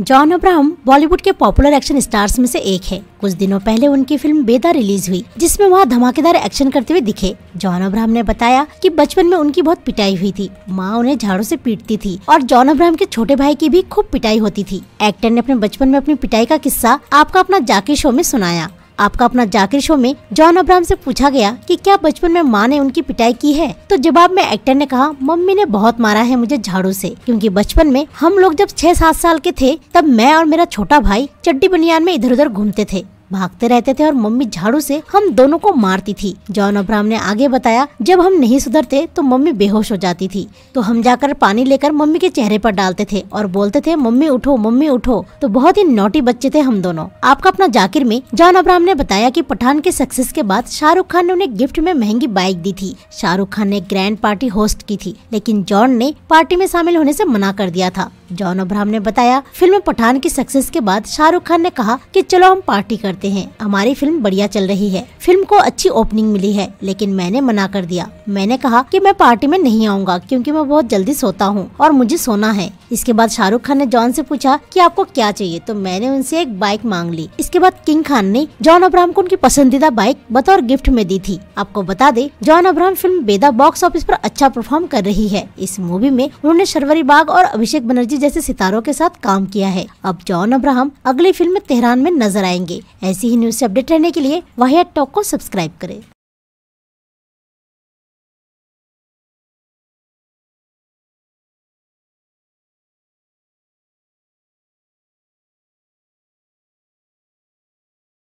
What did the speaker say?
John Abraham Bollywood के popular action stars में से एक है कुछ दिनों पहले उनकी फिल्म बेदा रिलीज हुई जिसमें वह धमाकेदार एक्शन करते हुए दिखे जॉन अब्राहम ने बताया कि बचपन में उनकी बहुत पिटाई हुई थी माँ उन्हें झाड़ू से पीटती थी और जॉन अब्राहम के छोटे भाई की भी खूब पिटाई होती थी एक्टर ने अपने बचपन में अपनी पिटाई का किस्सा आपका अपना जाके शो में सुनाया आपका अपना जाकिर शो में जॉन अब्राहम से पूछा गया कि क्या बचपन में माँ ने उनकी पिटाई की है तो जवाब में एक्टर ने कहा मम्मी ने बहुत मारा है मुझे झाड़ू से क्योंकि बचपन में हम लोग जब छह सात साल के थे तब मैं और मेरा छोटा भाई चड्डी बनियान में इधर उधर घूमते थे भागते रहते थे और मम्मी झाड़ू से हम दोनों को मारती थी जॉन अब्राम ने आगे बताया जब हम नहीं सुधरते तो मम्मी बेहोश हो जाती थी तो हम जाकर पानी लेकर मम्मी के चेहरे पर डालते थे और बोलते थे मम्मी उठो मम्मी उठो तो बहुत ही नोटी बच्चे थे हम दोनों आपका अपना जाकिर में जॉन अब्राम ने बताया की पठान के सक्सेस के बाद शाहरुख खान ने उन्हें गिफ्ट में महंगी बाइक दी थी शाहरुख खान ने ग्रैंड पार्टी होस्ट की थी लेकिन जॉन ने पार्टी में शामिल होने ऐसी मना कर दिया था जॉन अब्राम ने बताया फिल्म पठान की सक्सेस के बाद शाहरुख खान ने कहा की चलो हम पार्टी कर करते हैं हमारी फिल्म बढ़िया चल रही है फिल्म को अच्छी ओपनिंग मिली है लेकिन मैंने मना कर दिया मैंने कहा कि मैं पार्टी में नहीं आऊँगा क्योंकि मैं बहुत जल्दी सोता हूँ और मुझे सोना है इसके बाद शाहरुख खान ने जॉन से पूछा कि आपको क्या चाहिए तो मैंने उनसे एक बाइक मांग ली इसके बाद किंग खान ने जॉन अब्राहम को उनकी पसंदीदा बाइक बतौर गिफ्ट में दी थी आपको बता दे John Abraham film Vedaa box office पर अच्छा परफॉर्म कर रही है इस मूवी में उन्होंने शर्वरी बाग और अभिषेक बनर्जी जैसे सितारों के साथ काम किया है अब जॉन अब्राहम अगली फिल्म तेहरान में नजर आएंगे ऐसी ही न्यूज से अपडेट रहने के लिए वाहिया टॉक को सब्सक्राइब करें